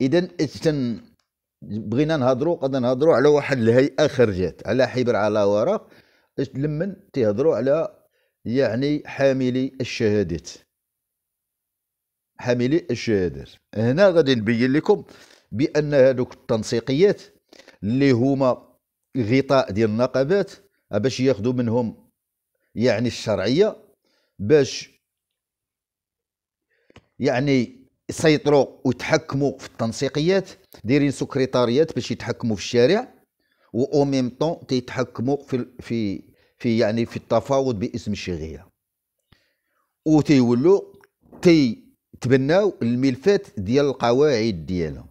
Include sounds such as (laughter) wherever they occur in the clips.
اذا تن بغينا نهضروا قد نهضروا على واحد الهيئه خرجت على حبر على ورق لمن تهضروا على يعني حاملي الشهادات حاملي الشهادات هنا غادي نبين لكم بان هذوك التنسيقيات اللي هما غطاء ديال النقابات باش ياخذوا منهم يعني الشرعيه باش يعني يسيطروا ويتحكموا في التنسيقيات دايرين سكرتاريات باش يتحكموا في الشارع و او ميم طون تيتحكموا في في في يعني في التفاوض باسم الشيغيه و تيولوا تي تبناو الملفات ديال القواعد ديالهم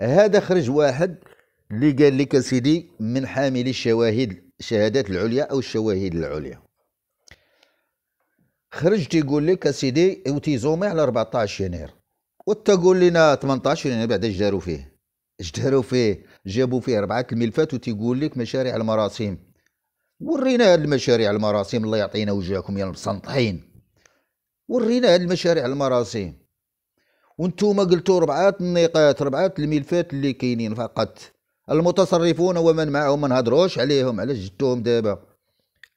هذا خرج واحد اللي قال لك سيدي من حاملي الشواهد الشهادات العليا او الشواهد العليا خرجت يقول لك اوتي وتيزومي على 14 يناير وانت قول لنا 18 يناير بعد اش داروا فيه اش داروا فيه جابوا فيه اربعه الملفات وتيقول لك مشاريع المراسيم ورينا هاد المشاريع المراسيم الله يعطينا وجهكم يا المسنطحين ورينا هاد المشاريع المراسيم وانتوما قلتوا ربعات النقاط ربعات الملفات اللي كاينين فقط المتصرفون ومن معهم ما نهضروش عليهم علاش جبتوهم دابا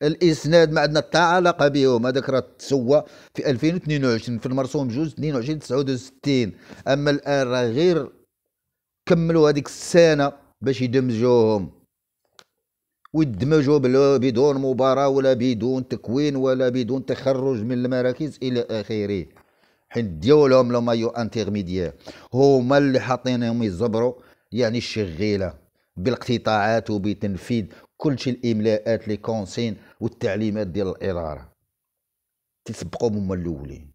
الاسناد ما عندنا حتى علاقه بهم هذاك راه تسوى في 2022 في المرسوم جوج 22 69 اما الان راه غير كملوا هذيك السنه باش يدمجوهم ويدمجوا بدون مباراه ولا بدون تكوين ولا بدون تخرج من المراكز الى اخره حيت ديولهم لو مايو انترميديير هما اللي حاطينهم يزبروا يعني الشغيله بالاقتطاعات وبتنفيذ كل شيء الاملاءات لي كونسين والتعليمات ديال الاداره تسبقهم هما الاولين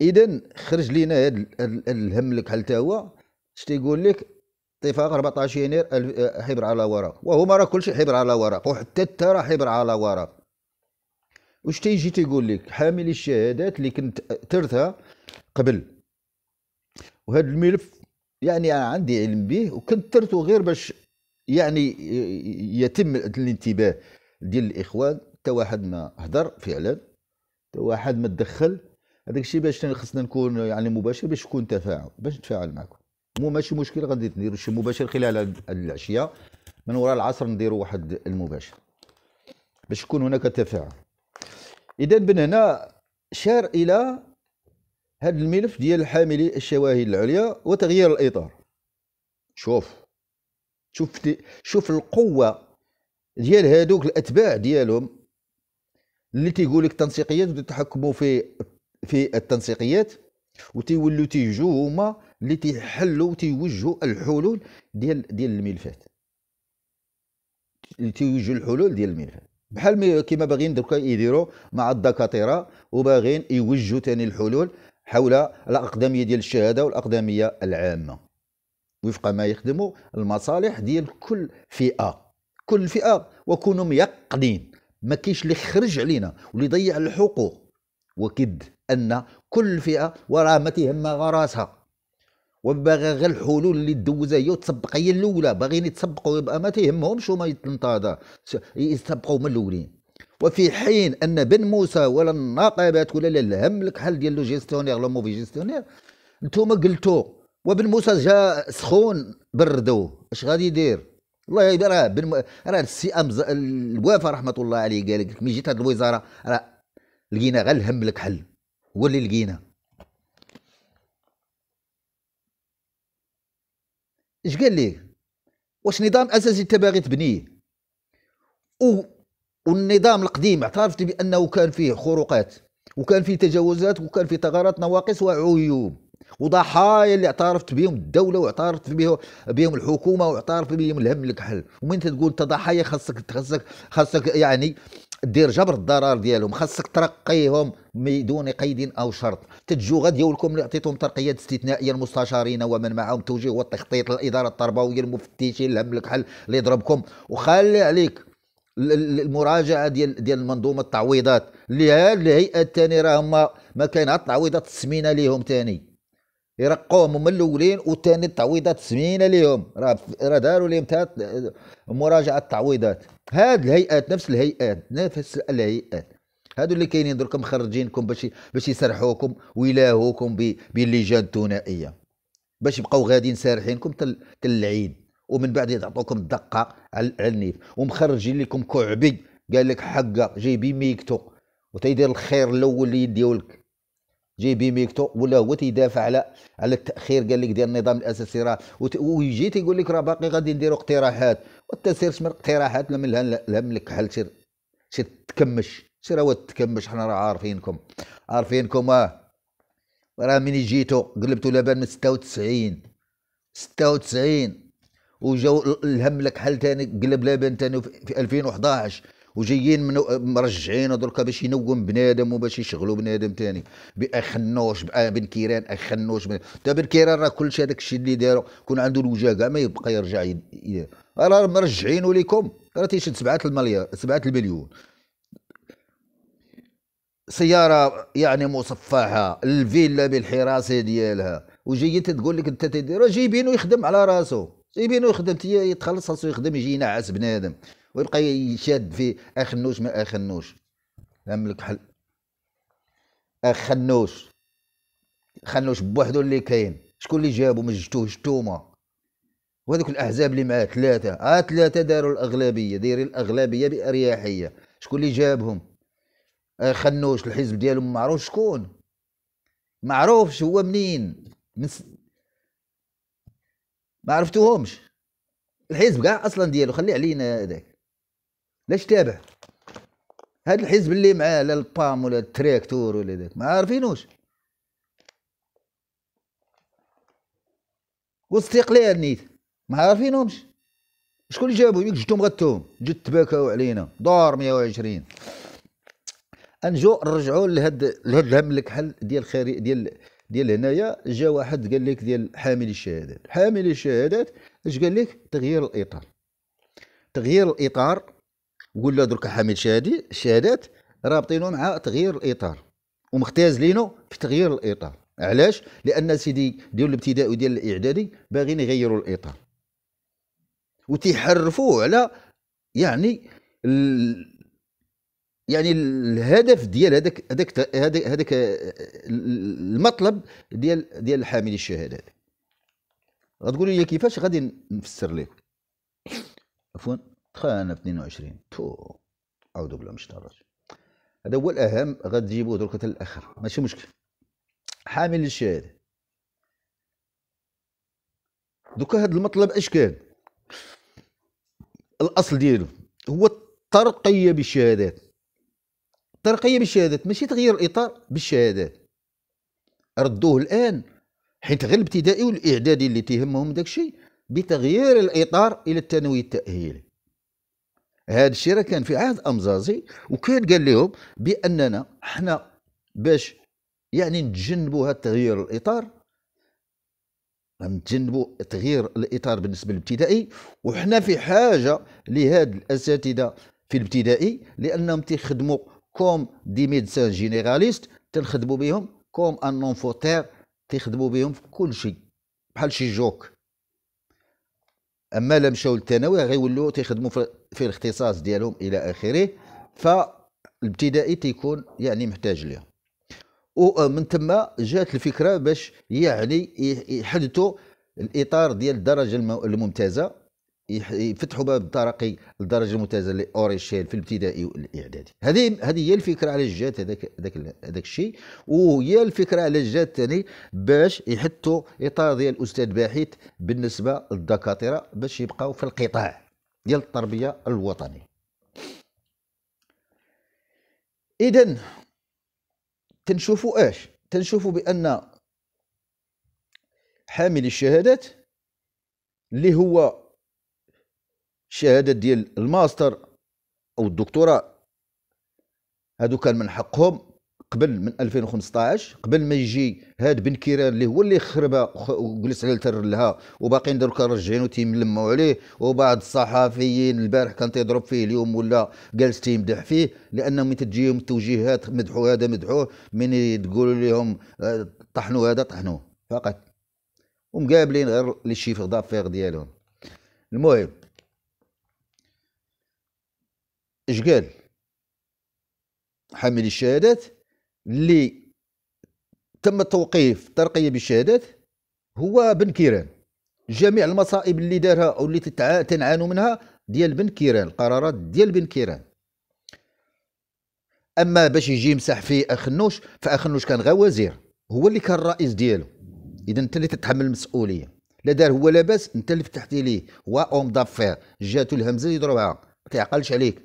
اذا خرج لينا هاد الهم لك حتى هو اش تيقول لك اتفاق 14 يناير آه، حبر على ورق وهما راه كلشي حبر على ورق وحتى انت راه حبر على ورق واش تيجي تيقول لك حامل الشهادات اللي كنت آه، ترثها قبل وهذا الملف يعني انا عندي علم به وكنت ترثو غير باش يعني يتم الانتباه ديال الاخوان حتى واحد ما هضر فعلا حتى واحد ما تدخل هذاك الشيء باش خصنا نكون يعني مباشر باش يكون تفاعل باش نتفاعل معكم مو ماشي مشكل غادي نديروا شي مباشر خلال العشيه من وراء العصر نديروا واحد المباشر باش يكون هناك تفاعل اذا بن هنا شار الى هذا الملف ديال حاملي الشواهد العليا وتغيير الاطار شوف شوف شوف القوه ديال هادوك الاتباع ديالهم اللي تيقول لك التنسيقيات وتتحكموا في في التنسيقيات وتيولوا تيجوا هما اللي تيحلوا وتيوجهوا الحلول ديال ديال الملفات اللي تيوجهوا الحلول ديال الملفات بحال كيما باغيين دركا يديروا مع الدكاتره وباغيين يوجهوا ثاني الحلول حول الاقدميه ديال الشهاده والاقدميه العامه وفق ما يخدموا المصالح ديال كل فئه كل فئه وكونوا ميقنين ما كاينش اللي خرج علينا واللي ضيع الحقوق وكد ان كل فئه وراها ما تهمها غراسها راسها وباغي غير الحلول اللي تدوزها هي وتسبق هي الاولى باغيين يتسبقوا يبقى ما تهمهمش وما يتنطاد يتسبقوا من الاولين وفي حين ان بن موسى ولا النقابات ولا الهم لك حل ديال لو جيستيونير لو موفي جيستيونير انتوما قلتو وبن موسى جا سخون بردوه اش غادي يدير الله يدير راه بن راه السي امز الوافا رحمه الله عليه قال لك مي جيت هذه الوزاره راه لقينا غير الهم لك حل هو اللي لقينا اش قال لي واش نظام اساسي انت باغي تبنيه و... والنظام القديم اعترفت بانه كان فيه خروقات وكان فيه تجاوزات وكان فيه ثغرات نواقص وعيوب وضحايا اللي اعترفت بهم الدوله واعترفت بهم الحكومه واعترف بهم الهم الكحل ومن تقول انت ضحايا خاصك خاصك خاصك يعني دير جبر الضرر ديالهم خاصك ترقيهم بدون قيد او شرط تتجوغا ديالكم اللي عطيتهم ترقيات استثنائيه المستشارين ومن معهم التوجيه والتخطيط الاداره التربويه المفتشين الهم الكحل اللي يضربكم وخلي عليك المراجعه ديال ديال المنظومه التعويضات اللي الهيئه الثانيه راه هما ما كاين التعويضات السمينه ليهم ثاني يرقوهم من الاولين وثاني التعويضات سمينه ليهم راه داروا داروا لهم مراجعه التعويضات هاد الهيئات نفس الهيئات نفس الهيئات هادو اللي كاينين دركم مخرجينكم باش باش يسرحوكم ويلاهوكم باللجان الثنائيه باش يبقاو غاديين سارحينكم تل العيد ومن بعد يعطوكم الدقه على النيف ومخرجين لكم كعبي قال لك حقه جايبين ميكتو وتيدير الخير الاول اللي يديولك جي بي ميكتو ولا هو تيدافع على على التاخير قال لك ديال النظام الاساسي راه ويجي تيقول لك راه باقي غادي نديروا اقتراحات سير من اقتراحات لا من لا من الكحل سير سير تكمش سير هو تكمش حنا راه عارفينكم عارفينكم اه راه ملي جيتو قلبتو لابان من 96 96 وجاو الهم لك حل تاني قلب لابان تاني في 2011 وجايين مرجعين دركا باش ينوم بنادم وباش يشغلوا بنادم تاني باخنوش آه، بن كيران اخنوش تا بن كيران راه كلشي هذاك الشيء اللي دارو كون عنده الوجه كاع ما يبقى يرجع راه مرجعينو ليكم راه تيشد سبعة المليار سبعة المليون سياره يعني مصفحه الفيلا بالحراسه ديالها وجاي تقول لك انت تدير جايبينو يخدم على راسو جايبينو يخدم يتخلص راسو يخدم يجي ينعس بنادم ويبقى يشاد في اخنوش ما اخنوش لك حل اخنوش خنوش بوحدو اللي كاين شكون اللي جابو ما جبتوه نتوما وهذوك الاحزاب اللي معاه ثلاثه ها ثلاثه داروا الاغلبيه دايرين الاغلبيه باريحيه شكون اللي جابهم خنوش الحزب ديالو معروف شكون معروفش هو منين من س... ما عرفتوهمش الحزب كاع اصلا ديالو خلي علينا هذاك لاش تابع هذا الحزب اللي معاه لا البام ولا التراكتور ولا ذاك ما عارفينوش واستقلال نيت ما عارفينهمش شكون اللي جابهم ياك جدهم غتهم جد تباكاو علينا دار 120 انجو نرجعوا لهاد لهاد الهم الكحل ديال خاري ديال ديال هنايا جا واحد قال لك ديال حامل الشهادات حامل الشهادات اش قال لك تغيير الاطار تغيير الاطار وقول له درك حامد شهادي الشهادات رابطينه مع تغيير الاطار ومختازلينه في تغيير الاطار علاش لان سيدي ديال الابتدائي وديال الاعدادي باغيين يغيروا الاطار وتيحرفوا على يعني ال... يعني الهدف ديال هذاك هذاك هذاك المطلب ديال ديال الحامل الشهادات غتقولوا لي كيفاش غادي نفسر لكم عفوا تخان 22 تو عاودوا بلا مش الراجل هذا هو الاهم غتجيبوه دروك حتى الاخر ماشي مشكل حامل للشهاده دوكا هذا المطلب اش كان الاصل ديالو هو الترقيه بالشهادات الترقيه بالشهادات ماشي تغيير الاطار بالشهادات ردوه الان حيت غير الابتدائي والاعدادي اللي تيهمهم داكشي بتغيير الاطار الى الثانوي التاهيلي هذا الشيء راه كان في عهد امزازي وكان قال لهم باننا احنا باش يعني نتجنبوا هذا تغيير الاطار نتجنبوا تغيير الاطار بالنسبه للابتدائي وحنا في حاجه لهاد الاساتذه في الابتدائي لانهم تيخدموا كوم دي ميدسان جينيراليست تنخدموا بهم كوم ان نونفوتير تيخدموا بهم في كل شيء بحال شي جوك اما لا مشاو للثانوي غيولوا تيخدموا في الاختصاص ديالهم الى اخره فالابتدائي تيكون يعني محتاج ليهم ومن آه، ثم جات الفكره باش يعني يحدثوا الاطار ديال الدرجه الممتازه يفتحوا باب الترقي للدرجه الممتازه لاوريشيل في الابتدائي والاعدادي هذه هذه هي الفكره على جات هذاك هذاك هذاك الشيء وهي الفكره على جات ثاني باش يحطوا اطار ديال الاستاذ باحث بالنسبه للدكاتره باش يبقاو في القطاع ديال التربيه الوطني اذا تنشوفوا ايش تنشوفوا بان حامل الشهادات اللي هو شهاده ديال الماستر او الدكتوراه هادو كان من حقهم قبل من 2015 قبل ما يجي هاد بن كيران اللي هو اللي خربها وجلس على التر لها وباقيين دروك رجعينو تيملموا عليه وبعض الصحفيين البارح كان تيضرب فيه اليوم ولا جالس تيمدح فيه لانهم من تجيهم التوجيهات مدحوا هذا مدحوه من تقول لهم آه، طحنوا هذا طحنوه فقط ومقابلين غير لي شيفر دافير ديالهم المهم اش قال حامل الشهادات اللي تم التوقيف ترقية بالشهادات هو بن كيران جميع المصائب اللي دارها او اللي تنعانوا منها ديال بن كيران القرارات ديال بن كيران اما باش يجي يمسح في اخنوش فاخنوش كان غا وزير هو اللي كان الرئيس ديالو اذا انت اللي تتحمل المسؤوليه لا دار هو لاباس انت اللي فتحتي ليه هو اوم دافير جاتو الهمزه يضربها ما تعقلش عليك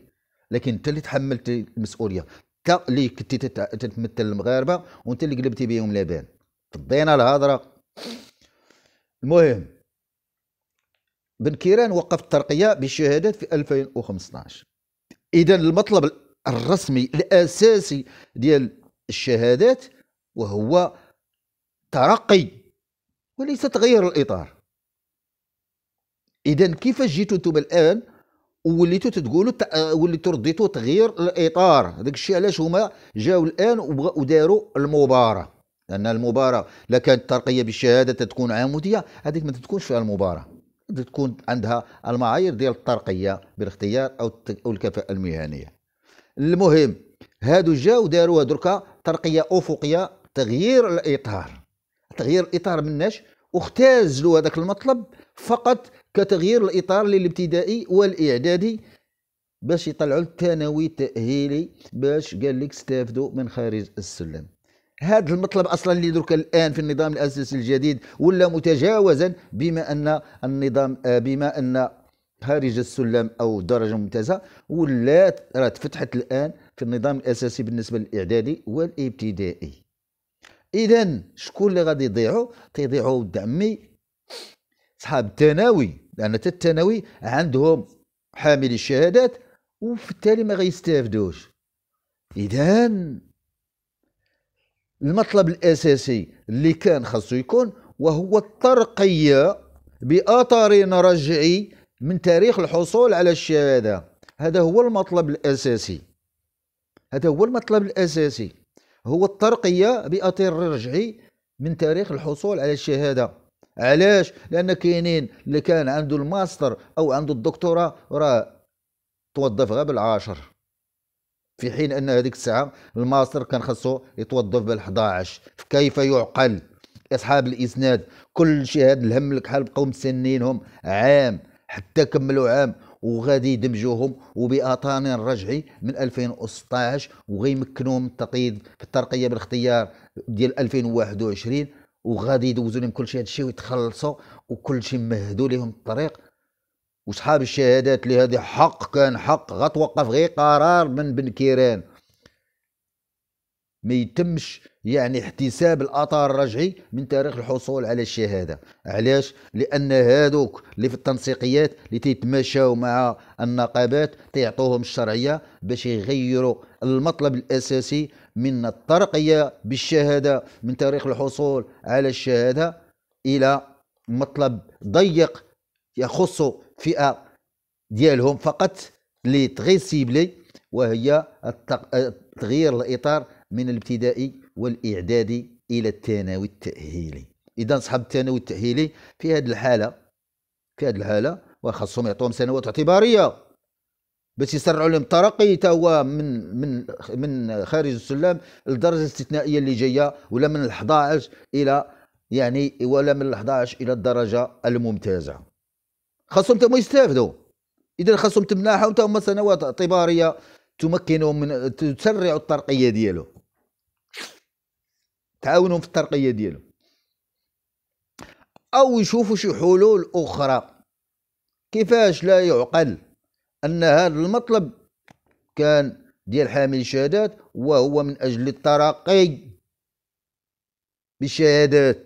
لكن انت اللي تحملت المسؤوليه انت اللي كنتي تتمثل المغاربه وانت اللي قلبتي بهم لبان فضينا الهضره المهم بن كيران وقف الترقيه بالشهادات في 2015 اذا المطلب الرسمي الاساسي ديال الشهادات وهو ترقي وليس تغيير الاطار اذا كيف جيتوا انتم الان وليتو تقولوا آه، وليتو رديتو تغيير الاطار هذاك الشيء علاش هما جاوا الان وداروا المباراه لان المباراه لا كانت الترقيه بالشهاده تتكون عموديه هذيك ما تكونش فيها المباراه تكون عندها المعايير ديال الترقيه بالاختيار او او الكفاءه المهنيه المهم هادو جاو داروا دركا ترقيه افقيه تغيير الاطار تغيير الاطار مناش واختزلوا هذاك المطلب فقط كتغيير الإطار للابتدائي والإعدادي باش يطلعوا الثانوي التأهيلي باش قال لك استافدوا من خارج السلم هذا المطلب اصلا اللي درك الان في النظام الاساسي الجديد ولا متجاوزا بما ان النظام بما ان خارج السلم او درجه ممتازه ولات راه تفتحت الان في النظام الاساسي بالنسبه للاعدادي والابتدائي اذا شكون اللي غادي يضيعوا تيضيعوا ود عمي اصحاب الثانوي لان حتى الثانوي عندهم حامل الشهادات وفي التالي ما غيستافدوش اذا المطلب الاساسي اللي كان خاصو يكون وهو الترقيه باطار رجعي من تاريخ الحصول على الشهاده هذا هو المطلب الاساسي هذا هو المطلب الاساسي هو الترقيه باطار رجعي من تاريخ الحصول على الشهاده علاش لان كاينين اللي كان عنده الماستر او عنده الدكتوراه راه توظف غير بالعاشر في حين ان هذيك الساعه الماستر كان خاصو يتوظف بال11 فكيف يعقل اصحاب الاسناد كل شيء هذا الهم الكحال بقاو مسنينهم عام حتى كملوا عام وغادي يدمجوهم وباطان رجعي من 2016 وغيمكنوهم من التقييد في الترقيه بالاختيار ديال 2021 وغادي يدوزوا لهم كل شيء هذا الشيء ويتخلصوا وكل شيء مهدوا لهم الطريق وصحاب الشهادات اللي هذا حق كان حق غتوقف غير قرار من بن كيران ما يتمش يعني احتساب الاثار الرجعي من تاريخ الحصول على الشهاده علاش لان هادوك اللي في التنسيقيات اللي تيتماشاو مع النقابات تيعطوهم الشرعيه باش يغيروا المطلب الاساسي من الترقيه بالشهاده من تاريخ الحصول على الشهاده الى مطلب ضيق يخص فئه ديالهم فقط اللي تغي سيبلي وهي تغيير الاطار من الابتدائي والإعدادي إلى الثانوي التأهيلي إذا صحاب الثانوي التأهيلي في هذه الحالة في هذه الحالة وخاصهم يعطوهم سنوات اعتبارية باش يسرعوا لهم الترقي تا هو من من من خارج السلم للدرجة الاستثنائية اللي جاية ولا من ال 11 إلى يعني ولا من ال 11 إلى الدرجة الممتازة خاصهم تما يستافدوا إذا خاصهم تمنحهم تما سنوات اعتبارية تمكنهم من تسرعوا الترقية ديالو تعاونهم في الترقيه ديالهم او يشوفوا شي حلول اخرى كيفاش لا يعقل ان هذا المطلب كان ديال حامل الشهادات وهو من اجل الترقي بالشهادات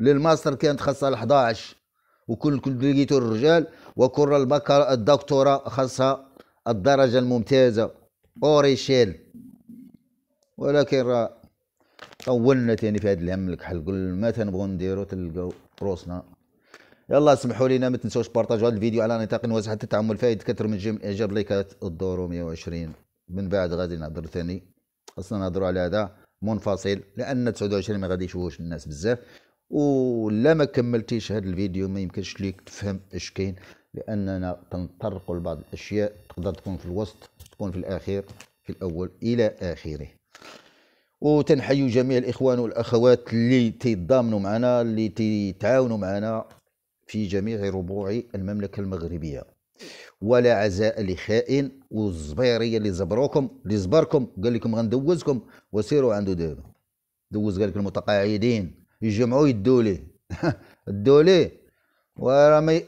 للماستر كانت خاصها 11 وكل كل لقيتو الرجال وكل البكر الدكتوراه خاصها الدرجه الممتازه اوريشيل ولكن راه طولنا تاني في هذا الهم الكحل قول ما تنبغوا نديرو تلقاو روسنا يلا سمحوا لينا ما تنسوش بارطاجوا هذا الفيديو على نطاق واسع حتى تعمل فايد كثر من جيم اعجاب لايكات الدورو 120 من بعد غادي نهضر ثاني خاصنا نهضروا على هذا منفصل لان 29 ما غادي يشوفوش الناس بزاف ولا ما كملتيش هذا الفيديو ما يمكنش ليك تفهم اش كاين لاننا تنطرقوا لبعض الاشياء تقدر تكون في الوسط تكون في الاخير في الاول الى اخره وتنحيوا جميع الاخوان والاخوات اللي تيتضامنوا معنا اللي تيتعاونوا معنا في جميع ربوع المملكه المغربيه ولا عزاء لخائن والزبيريه اللي زبروكم اللي زبركم قال لكم غندوزكم وسيروا عنده دابا دوز قال لك المتقاعدين يجمعوا يدوا ليه (laughs) ليه ورمي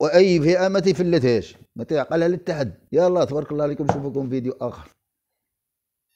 واي فئه ما تفلتهاش ما تعقلها للتحد يلا تبارك الله عليكم نشوفكم فيديو اخر